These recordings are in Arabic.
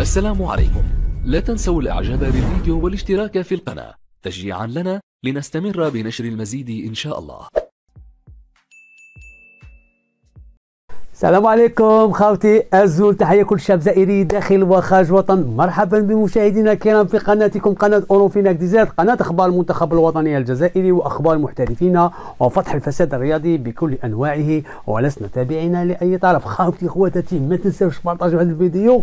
السلام عليكم لا تنسوا الاعجاب بالفيديو والاشتراك في القناة تشجيعا لنا لنستمر بنشر المزيد ان شاء الله السلام عليكم خاوتي الزول تحية كل شاب زائري داخل وخارج وطن مرحبا بمشاهدينا الكرام في قناتكم قناة أوروفينا ديزات قناة أخبار المنتخب الوطني الجزائري وأخبار المحترفين وفتح الفساد الرياضي بكل أنواعه ولسنا تابعين لأي طرف خاوتي خواتاتي ما تنساوش بارطاجوا هذا الفيديو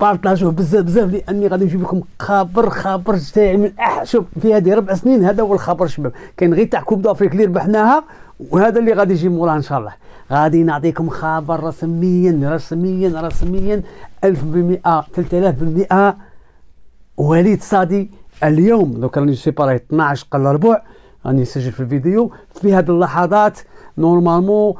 بارطاجوه بزاف بزاف لاني غادي نجيب لكم خبر خبر جديد من احسن في هذه ربع سنين هذا هو الخبر شباب كان غير تاع كوب دافريك اللي ربحناها وهذا اللي غادي يجي موراه ان شاء الله غادي نعطيكم خبر رسميا رسميا رسميا 1000% 3000% وليد صادي اليوم دوك راني سيباري 12 قال ربع راني نسجل في الفيديو في هذه اللحظات نورمالمون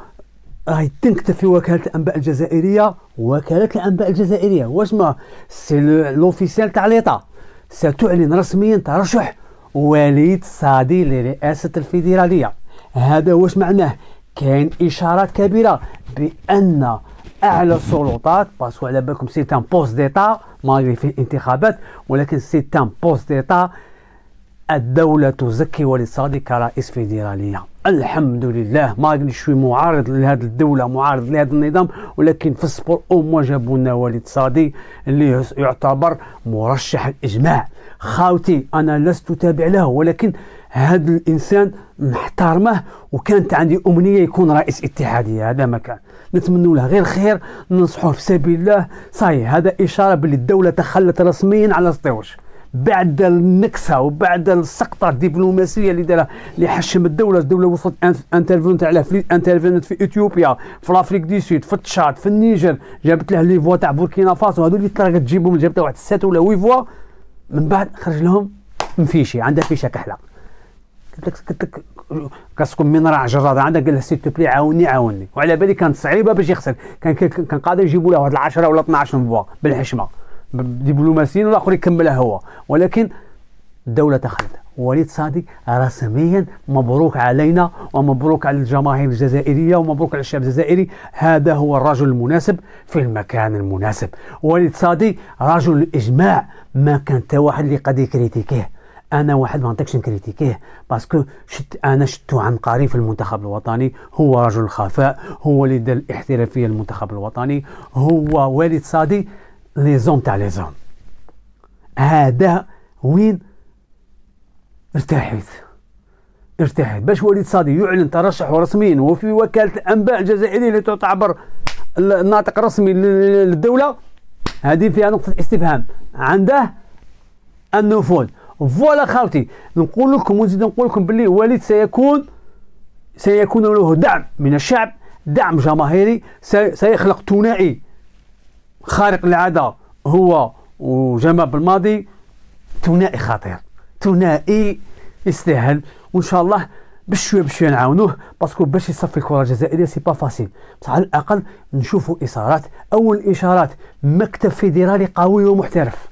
راه تنكتب في وكاله الانباء الجزائريه وكاله الانباء الجزائريه واش ما سي لوفيسيال تاع ليطا ستعلن رسميا ترشح وليد صادي لرئاسه الفيدراليه هذا واش معناه كاين اشارات كبيره بان اعلى السلطات باسكو على بالكم سي ان بوست ديتا ما في الانتخابات ولكن سي ان بوست ديتا الدولة تزكي ولصادق كرئيس فيدرالية الحمد لله ما شوي معارض لهذه الدولة معارض لهذا النظام ولكن في السبور أم لنا وليد صادي اللي يعتبر مرشح الإجماع خاوتي أنا لست تابع له ولكن هذا الإنسان نحترمه وكانت عندي أمنية يكون رئيس اتحادية هذا ما كان نتمنى له غير خير ننصحوه في سبيل الله صحيح هذا إشارة باللي الدولة تخلت رسميا على سطيوش بعد النكسه وبعد السقطه الدبلوماسيه اللي دارها اللي حشم الدوله الدوله وصلت انترفيونت على في انترفيونت في اثيوبيا في لافريك دي سود في تشاد في النيجر جابت له لي فوا تاع بوركينا فاسو هذو اللي ترى تجيبهم جابتها واحد سات ولا وي فوا من بعد خرج لهم مفيشي عندها فيشه كحله قلت لك قلت لك كاسكم من راه جراد عندها قال سي تو بلي عاوني عاوني وعلى بالي كانت صعيبه باش يخسر كان كان قادر يجيبوا له واحد 10 ولا 12 فوا بالحشمه ولا والاخر يكملها هو ولكن الدولة تخلت وليد صادق رسميا مبروك علينا ومبروك على الجماهير الجزائرية ومبروك على الشعب الجزائري هذا هو الرجل المناسب في المكان المناسب وليد صادق رجل الإجماع ما كان حتى واحد اللي قد يكريتيكيه انا واحد ما نعطيكش نكريتيكيه باسكو شت انا شتو عن قريب في المنتخب الوطني هو رجل الخفاء هو اللي دار الاحترافيه للمنتخب الوطني هو والد صادي لي زون تاع لي زون هذا وين ارتحيت ارتحيت باش وليد صادي يعلن ترشحه رسميا وفي وكاله الانباء الجزائريه اللي تعتبر الناطق الرسمي للدوله هذه فيها نقطه استفهام عنده النفوذ فوالا خالتي نقول لكم ونزيد نقول لكم بلي وليد سيكون سيكون له دعم من الشعب دعم جماهيري سيخلق ثنائي خارق العاده هو وجمال بالماضي ثنائي خطير ثنائي يستاهل وان شاء الله بشويه بشويه نعاونوه باسكو باش يصفي الكره الجزائريه سي با فاسيل بصح على الاقل نشوفوا اشارات اول اشارات مكتب فيدرالي قوي ومحترف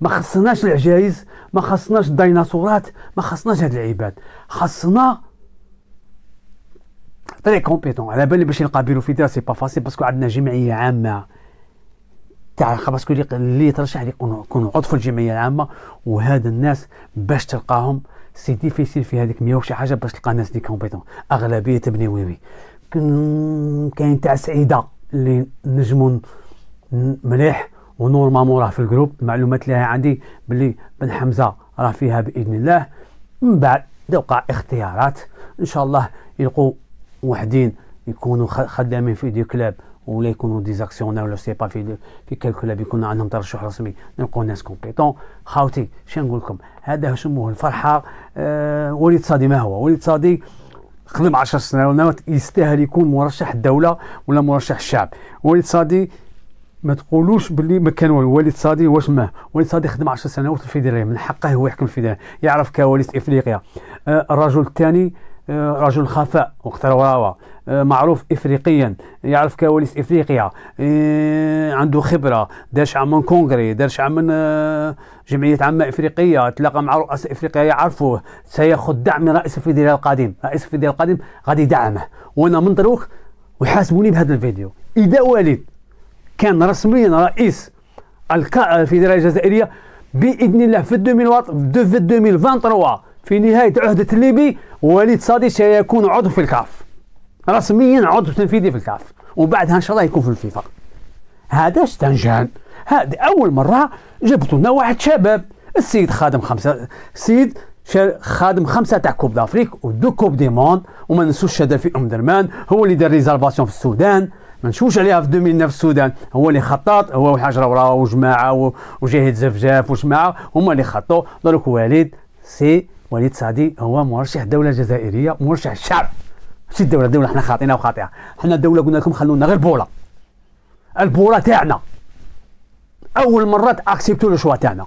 ما خصناش العجايز ما خصناش الديناصورات ما خصناش هاد العباد خصنا تري كومبيتون على بالي باش نقابلوا فيدرالي سي با فاسيل باسكو عندنا جمعيه عامه تاع خباسكولي اللي يترشح يكون عضو في الجمعيه العامه وهذا الناس باش تلقاهم سي ديفيسيل في هذيك 100 وشي حاجه باش تلقى ناس دي كومبيتون اغلبيه تبنيويوي كاين تاع سعيده اللي نجم مليح ونورمالمون راه في الجروب المعلومات اللي عندي باللي بن حمزه راه فيها باذن الله من بعد توقع اختيارات ان شاء الله يلقوا وحدين يكونوا خدامين في ديو كلاب ولا يكونوا ديزاكسيونير ولا سي با في في كالكول بيكون عندهم ترشح رسمي نلقوا ناس كومبيتون خاوتي شنو نقول لكم هذا سموه الفرحه آه وليد صادي ما هو وليد صادي خدم 10 سنوات يستاهل يكون مرشح الدوله ولا مرشح الشعب وليد صادي ما تقولوش باللي ما كان والو وليد صادي واش ما وليد صادي خدم 10 سنوات في الفيدراليه من حقه هو يحكم الفيدراليه يعرف كواليس افريقيا آه الرجل الثاني آه، رجل خفاء وقت الوراوة آه، معروف افريقيا يعرف كواليس افريقيا آه، عنده خبره دار عام من كونغري دار عام من جمعيه عامه افريقيه تلاقى مع رؤساء افريقيا يعرفوه سياخذ دعم من رئيس الفيدرالي القادم رئيس الفيدرالي القادم غادي يدعمه وانا من دروك ويحاسبوني بهذا الفيديو اذا وليد كان رسميا رئيس الفيدراليه الجزائريه باذن الله في 2023 في نهاية عهدة الليبي وليد صادي سيكون عضو في الكاف رسميا عضو تنفيذي في الكاف وبعدها إن شاء الله يكون في الفيفا هذا استنجان هذه أول مرة جبتوا لنا واحد شباب السيد خادم خمسة السيد خادم خمسة تاع كوب دافريك ودو كوب دي موند وما ننسوش في أم درمان هو اللي دار ريزرفاسيون في السودان ما نشوفوش عليها في 2009 في السودان هو اللي خطاط هو وحاج وراه وجماعه وجاهد زفجاف وجماعه هما اللي خطوا دروك وليد سي وليد سعدي هو مرشح دوله جزائريه مرشح الشعب ماشي الدوله الدوله حنا خاطئين خاطئة حنا الدولة قلنا لكم خلونا غير بوله البوله تاعنا اول مره أكسبتو لو شوا تاعنا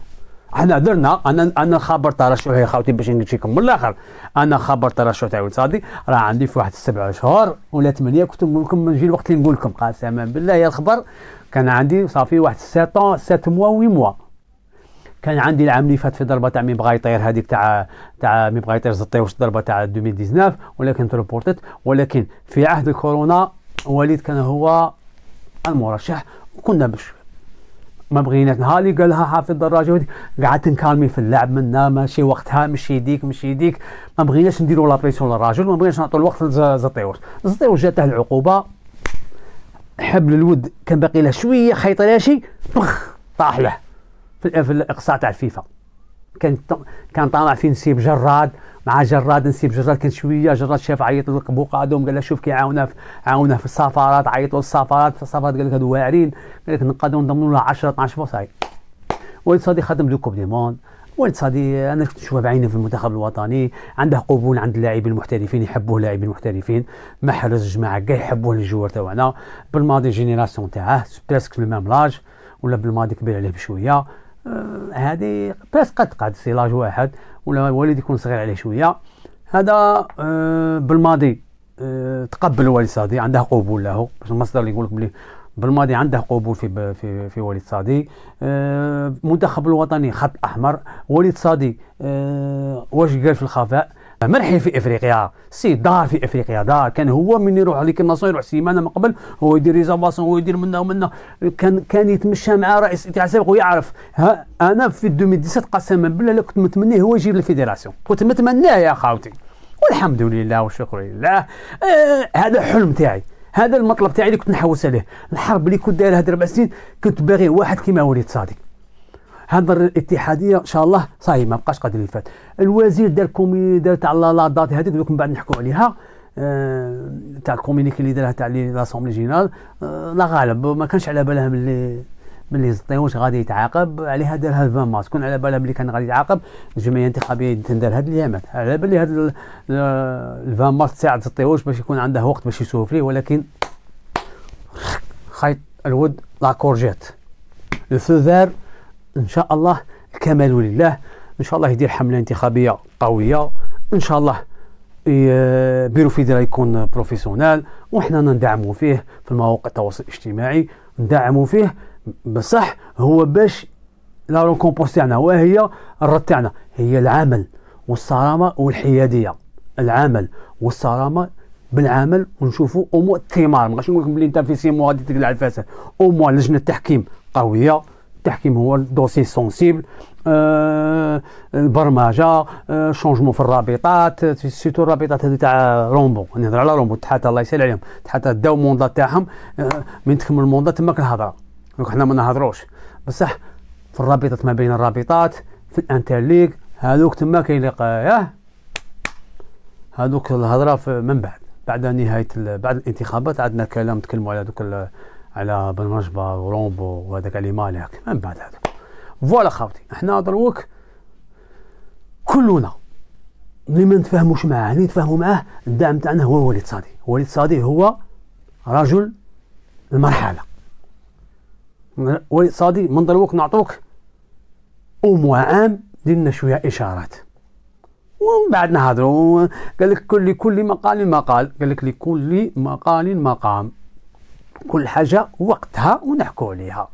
حنا درنا انا انا خبر ترشح يا خاوتي باش نجيكم من الاخر انا خبر ترشح تاع وليد سعدي راه عندي في واحد سبع شهور ولا ثمانيه كنت نقول لكم نجي الوقت اللي نقول لكم قسما بالله يا الخبر كان عندي صافي واحد 7 سيت موا وي موا كان عندي العام اللي فات في ضربه تاع مي بغا يطير هذيك تاع تاع مي بغا يطير زطي واش الضربه تاع 2019 ولكن تروبورتيت ولكن في عهد الكورونا وليد كان هو المرشح وكنا باش ما بغيناش نهار اللي قالها حافظ الدراجه قعدت نكالمي في اللعب منا ماشي وقتها مش يديك مش يديك ما بغيناش نديروا لا بريسيون للراجل ما بغيناش نعطوا الوقت لزطيوش زطيوش جاته العقوبه حبل الود كان باقي له شويه خيط راشي طاح له في الاقصاء تاع الفيفا كان كان طالع في نسيب جراد مع جراد نسيب جراد كان شويه جراد شاف عيط لك بوقادهم قال له شوف كي عاونه في عاونه في السفارات عيطوا للسفارات السفارات قال لك هادو واعرين قال لك نقدروا نضمنوا له 10 12 فرصه ولد صادي خدم دو كوب دي موند ولد صادي انا كنت نشوفه بعيني في المنتخب الوطني عنده قبول عند اللاعبين المحترفين يحبوه اللاعبين المحترفين محرز الجماعه كاع يحبوه الجوار تاعنا بالماضي جينيراسيون تاعه بريسك في الميم لاج ولا بالماضي كبير عليه بشويه آه، هذه بس قد سي سيلاج واحد ولا الوالد يكون صغير عليه شويه هذا آه، بالماضي آه، تقبل الوالد صادي عنده قبول له باش المصدر اللي يقول لك بلي بالماضي عنده قبول في في في وليد صادي المنتخب الوطني خط احمر وليد صادي واش قال في الخفاء مرحي في افريقيا سي دار في افريقيا دار كان هو من يروح عليك النصر يروح سيمانه من قبل هو يدير ريزافاسيون هو يدير منا ومنا كان كان يتمشى مع رئيس الاتحاد السابق ويعرف ها انا في 2017 قسما بالله كنت متمنى هو يجيب الفيدراسيون كنت متمناه يا خاوتي والحمد لله والشكر لله آه هذا حلم تاعي هذا المطلب تاعي اللي كنت نحوس عليه الحرب اللي كنت دايرها ربع سنين كنت باغي واحد كيما وليد صادق هضر الاتحاديه ان شاء الله صاي ما بقاش قادر يفات الوزير دار كوميدا تاع لا دات هذيك من بعد نحكوا عليها آه، تاع الكومينيك اللي دارها تاع لاسومبلي جينال آه، لا غالب ما كانش على بالها ملي ملي زطيوش غادي يتعاقب عليها دارها فان ماس كون على بالها ملي كان غادي يتعاقب الجمعيه الانتخابيه تندار هاد الايامات على بالي هاد الفان ماس تساعد زطيوش باش يكون عنده وقت باش يشوف ليه ولكن خيط الود لا كورجيت لو فو فير ان شاء الله الكمال لله ان شاء الله يدير حمله انتخابيه قويه ان شاء الله بيرو فيدرا يكون بروفيسيونيل وحنا ندعموا فيه في المواقع التواصل الاجتماعي ندعموا فيه بصح هو باش لا ريكومبونس تاعنا وهي الرد تاعنا هي العمل والصرامه والحياديه العمل والصرامه بالعمل ونشوفوا امور الثمار ما نقول لكم بلي انت في سيمو غادي تقلع الفاسد امور لجنه التحكيم قويه التحكيم هو الدوسي سونسيبل آه، البرمجه آه شونجمون في الرابطات سيتو الرابطات هذه تاع رومبو نهضر على رومبو تحت الله يسهل عليهم تحت داو موندا تاعهم آه من تكمل الموندا تماك الهضره دونك حنا ما نهضروش بصح في الرابطات ما بين الرابطات في ليغ هذوك تما كيلقاه هذوك الهضره من بعد بعد نهايه بعد الانتخابات عندنا كلام تكلموا على دوك على بن رجبه ورومبو وهذاك اللي مالك من بعد هذا فوالا خاوتي احنا دروك كلنا اللي ما نتفاهموش معاه اللي نتفاهموا معاه الدعم تاعنا هو وليد صادي وليد صادي هو رجل المرحله وليد صادي من دروك نعطوك أم عام ديرنا شويه اشارات ومن بعد نهضروا قال لك كل كل مقال مقال قال لك لكل مقال مقام كل حاجه وقتها ونحكوا عليها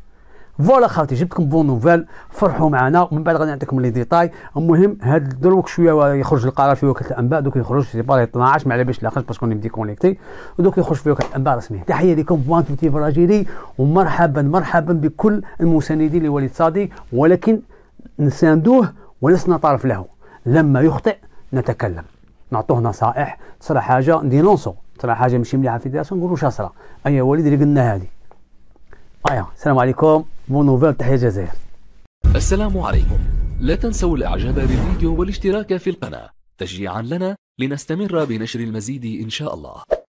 فوالا خاوتي جبتكم بون نوفال فرحوا معنا ومن بعد غادي نعطيكم لي ديتاي المهم هاد دروك شويه يخرج القرار في وكاله الانباء دوك يخرج سي باري 12 ما على باش لا باسكو نبدي كونيكتي ودوك يخرج في وكاله الانباء رسميه تحيه لكم بوان تي فراجيري ومرحبا مرحبا بكل المساندين لوليد صادي ولكن نساندوه ولسنا طرف له لما يخطئ نتكلم نعطوه نصائح تصرا حاجه ندينونسو طلع حاجه ماشي مليحه في الدراسه نقولوا شاسره اي أيوة وليد اللي قلنا هذه ايا طيب، السلام عليكم بون نوفيل تحيه الجزائر السلام عليكم لا تنسوا الاعجاب بالفيديو والاشتراك في القناه تشجيعا لنا لنستمر بنشر المزيد ان شاء الله